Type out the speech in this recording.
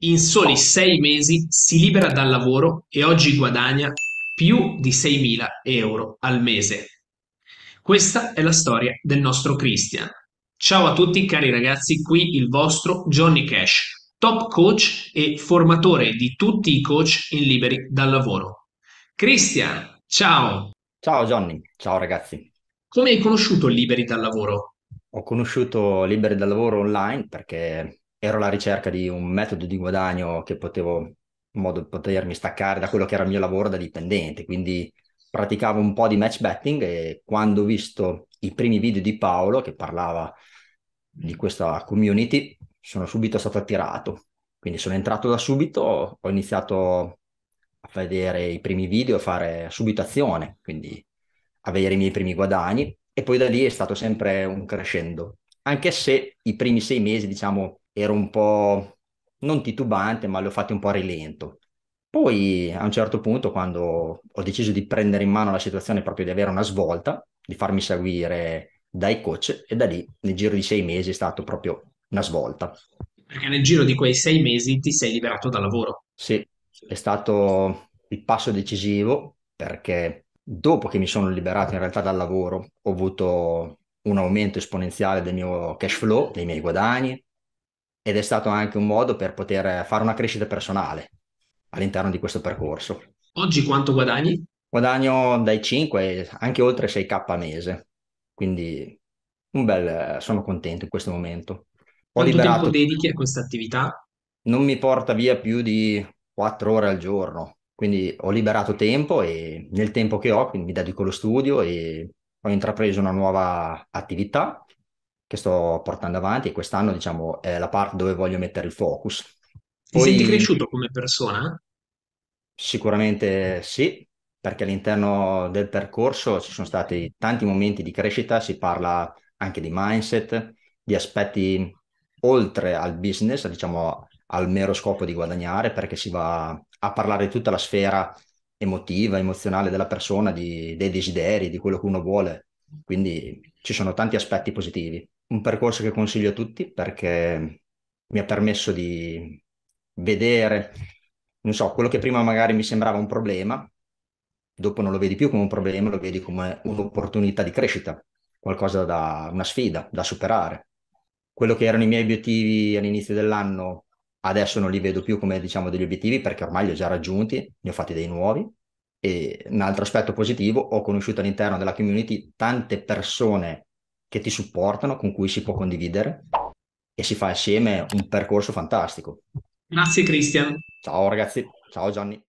In soli sei mesi si libera dal lavoro e oggi guadagna più di 6.000 euro al mese. Questa è la storia del nostro Christian. Ciao a tutti cari ragazzi, qui il vostro Johnny Cash, top coach e formatore di tutti i coach in liberi dal lavoro. Christian, ciao! Ciao Johnny, ciao ragazzi. Come hai conosciuto Liberi dal lavoro? Ho conosciuto Liberi dal lavoro online perché ero alla ricerca di un metodo di guadagno che potevo, in modo di potermi staccare da quello che era il mio lavoro da dipendente, quindi praticavo un po' di match betting e quando ho visto i primi video di Paolo che parlava di questa community, sono subito stato attirato. Quindi sono entrato da subito, ho iniziato a vedere i primi video, a fare subito azione, quindi avere i miei primi guadagni e poi da lì è stato sempre un crescendo, anche se i primi sei mesi, diciamo, ero un po' non titubante, ma le ho fatte un po' a rilento. Poi a un certo punto, quando ho deciso di prendere in mano la situazione, proprio di avere una svolta, di farmi seguire dai coach, e da lì, nel giro di sei mesi, è stato proprio una svolta. Perché nel giro di quei sei mesi ti sei liberato dal lavoro. Sì, è stato il passo decisivo perché dopo che mi sono liberato in realtà dal lavoro ho avuto un aumento esponenziale del mio cash flow, dei miei guadagni, ed è stato anche un modo per poter fare una crescita personale all'interno di questo percorso. Oggi quanto guadagni? Guadagno dai 5 anche oltre 6k a mese, quindi un bel, sono contento in questo momento. Ho Quanto liberato... tempo dedichi a questa attività? Non mi porta via più di 4 ore al giorno, quindi ho liberato tempo e nel tempo che ho, mi dedico allo studio e ho intrapreso una nuova attività che sto portando avanti e quest'anno diciamo è la parte dove voglio mettere il focus. Poi, Ti senti cresciuto come persona? Sicuramente sì, perché all'interno del percorso ci sono stati tanti momenti di crescita, si parla anche di mindset, di aspetti oltre al business, diciamo al mero scopo di guadagnare, perché si va a parlare di tutta la sfera emotiva, emozionale della persona, di, dei desideri, di quello che uno vuole. Quindi ci sono tanti aspetti positivi un percorso che consiglio a tutti perché mi ha permesso di vedere, non so, quello che prima magari mi sembrava un problema, dopo non lo vedi più come un problema, lo vedi come un'opportunità di crescita, qualcosa da, una sfida da superare. Quello che erano i miei obiettivi all'inizio dell'anno, adesso non li vedo più come diciamo degli obiettivi perché ormai li ho già raggiunti, ne ho fatti dei nuovi. E un altro aspetto positivo, ho conosciuto all'interno della community tante persone che ti supportano, con cui si può condividere e si fa assieme un percorso fantastico. Grazie Cristian. Ciao ragazzi, ciao Gianni.